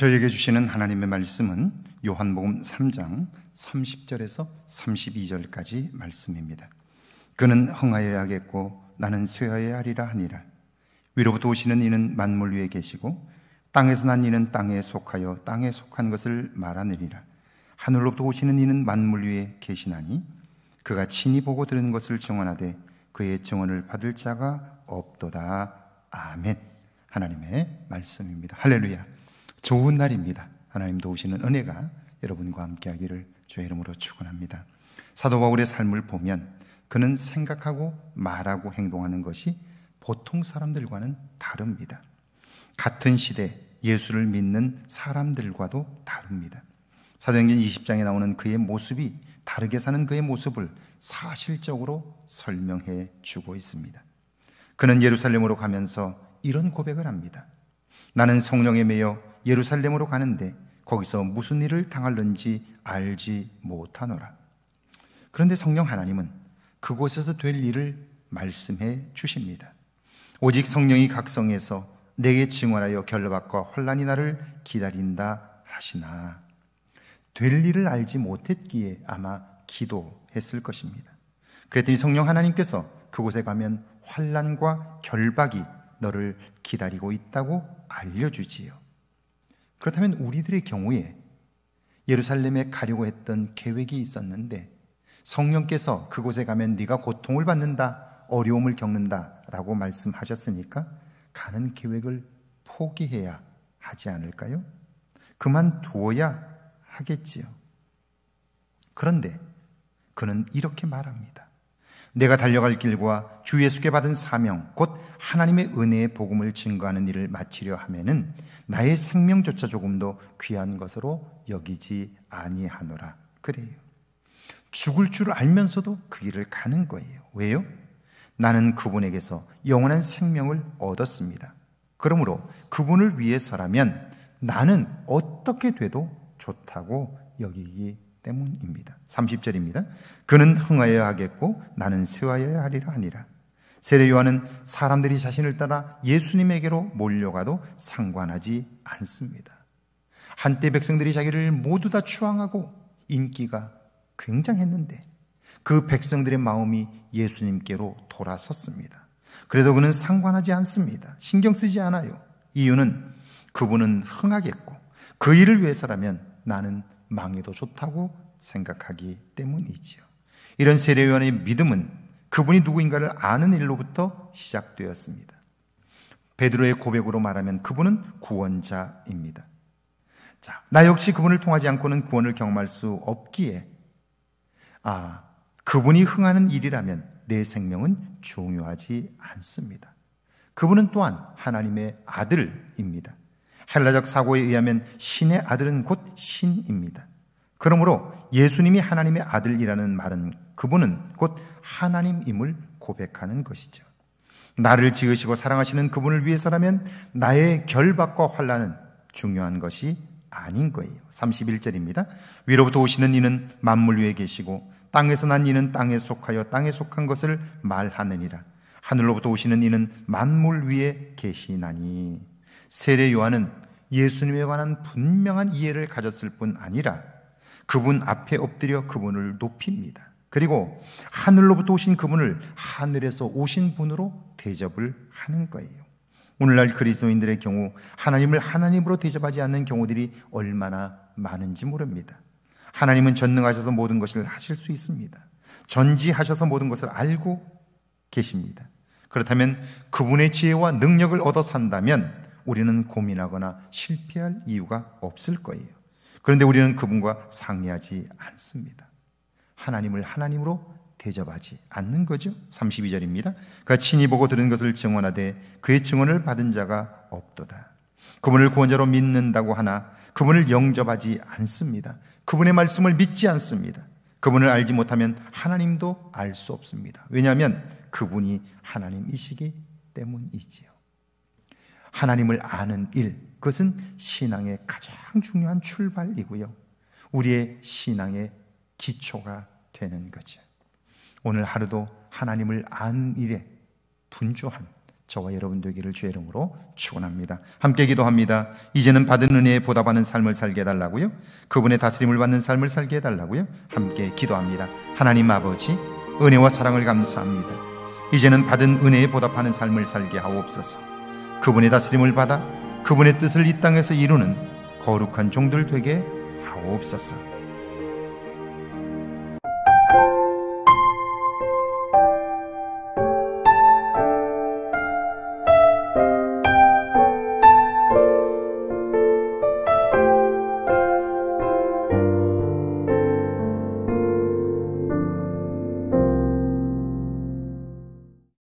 저에게 주시는 하나님의 말씀은 요한복음 3장 30절에서 32절까지 말씀입니다. 그는 흥하여야겠고 나는 쇠하여야 하리라 하니라. 위로부터 오시는 이는 만물 위에 계시고 땅에서 난 이는 땅에 속하여 땅에 속한 것을 말하느니라. 하늘로부터 오시는 이는 만물 위에 계시나니 그가 친히 보고 들은 것을 증언하되 그의 증언을 받을 자가 없도다. 아멘. 하나님의 말씀입니다. 할렐루야. 좋은 날입니다. 하나님 도오시는 은혜가 여러분과 함께하기를 주의 이름으로 축원합니다. 사도 바울의 삶을 보면 그는 생각하고 말하고 행동하는 것이 보통 사람들과는 다릅니다. 같은 시대 예수를 믿는 사람들과도 다릅니다. 사도행전 20장에 나오는 그의 모습이 다르게 사는 그의 모습을 사실적으로 설명해 주고 있습니다. 그는 예루살렘으로 가면서 이런 고백을 합니다. 나는 성령에 매여 예루살렘으로 가는데 거기서 무슨 일을 당할는지 알지 못하노라. 그런데 성령 하나님은 그곳에서 될 일을 말씀해 주십니다. 오직 성령이 각성해서 내게 증언하여 결박과 환란이 나를 기다린다 하시나 될 일을 알지 못했기에 아마 기도했을 것입니다. 그랬더니 성령 하나님께서 그곳에 가면 환란과 결박이 너를 기다리고 있다고 알려주지요. 그렇다면 우리들의 경우에 예루살렘에 가려고 했던 계획이 있었는데 성령께서 그곳에 가면 네가 고통을 받는다, 어려움을 겪는다라고 말씀하셨으니까 가는 계획을 포기해야 하지 않을까요? 그만두어야 하겠지요. 그런데 그는 이렇게 말합니다. 내가 달려갈 길과 주 예수께 받은 사명, 곧 하나님의 은혜의 복음을 증거하는 일을 마치려 하면은 나의 생명조차 조금도 귀한 것으로 여기지 아니하노라. 그래요. 죽을 줄 알면서도 그 길을 가는 거예요. 왜요? 나는 그분에게서 영원한 생명을 얻었습니다. 그러므로 그분을 위해서라면 나는 어떻게 돼도 좋다고 여기기 때문입니다. 30절입니다. 그는 흥하여야 하겠고 나는 쇠하야 하리라 하니라. 세례 요한은 사람들이 자신을 따라 예수님에게로 몰려가도 상관하지 않습니다. 한때 백성들이 자기를 모두 다 추앙하고 인기가 굉장했는데 그 백성들의 마음이 예수님께로 돌아섰습니다. 그래도 그는 상관하지 않습니다. 신경 쓰지 않아요. 이유는 그분은 흥하겠고 그 일을 위해서라면 나는 망해도 좋다고 생각하기 때문이지요. 이런 세례요한의 믿음은 그분이 누구인가를 아는 일로부터 시작되었습니다. 베드로의 고백으로 말하면 그분은 구원자입니다. 자, 나 역시 그분을 통하지 않고는 구원을 경험할 수 없기에 아, 그분이 흥하는 일이라면 내 생명은 중요하지 않습니다. 그분은 또한 하나님의 아들입니다. 헬라적 사고에 의하면 신의 아들은 곧 신입니다. 그러므로 예수님이 하나님의 아들이라는 말은 그분은 곧 하나님임을 고백하는 것이죠. 나를 지으시고 사랑하시는 그분을 위해서라면 나의 결박과 환란은 중요한 것이 아닌 거예요. 31절입니다. 위로부터 오시는 이는 만물 위에 계시고 땅에서 난 이는 땅에 속하여 땅에 속한 것을 말하느니라. 하늘로부터 오시는 이는 만물 위에 계시나니 세례 요한은 예수님에 관한 분명한 이해를 가졌을 뿐 아니라 그분 앞에 엎드려 그분을 높입니다. 그리고 하늘로부터 오신 그분을 하늘에서 오신 분으로 대접을 하는 거예요. 오늘날 그리스도인들의 경우 하나님을 하나님으로 대접하지 않는 경우들이 얼마나 많은지 모릅니다. 하나님은 전능하셔서 모든 것을 하실 수 있습니다. 전지하셔서 모든 것을 알고 계십니다. 그렇다면 그분의 지혜와 능력을 얻어 산다면 우리는 고민하거나 실패할 이유가 없을 거예요. 그런데 우리는 그분과 상의하지 않습니다. 하나님을 하나님으로 대접하지 않는 거죠. 32절입니다. 그가 친히 보고 들은 것을 증언하되 그의 증언을 받은 자가 없도다. 그분을 구원자로 믿는다고 하나 그분을 영접하지 않습니다. 그분의 말씀을 믿지 않습니다. 그분을 알지 못하면 하나님도 알 수 없습니다. 왜냐하면 그분이 하나님이시기 때문이지요. 하나님을 아는 일, 그것은 신앙의 가장 중요한 출발이고요. 우리의 신앙의 기초가 되는 거죠. 오늘 하루도 하나님을 아는 일에 분주한 저와 여러분 되기를 주의 이름으로 축원합니다. 함께 기도합니다. 이제는 받은 은혜에 보답하는 삶을 살게 해달라고요. 그분의 다스림을 받는 삶을 살게 해달라고요. 함께 기도합니다. 하나님 아버지 은혜와 사랑을 감사합니다. 이제는 받은 은혜에 보답하는 삶을 살게 하옵소서. 그분의 다스림을 받아 그분의 뜻을 이 땅에서 이루는 거룩한 종들 되게 하옵소서.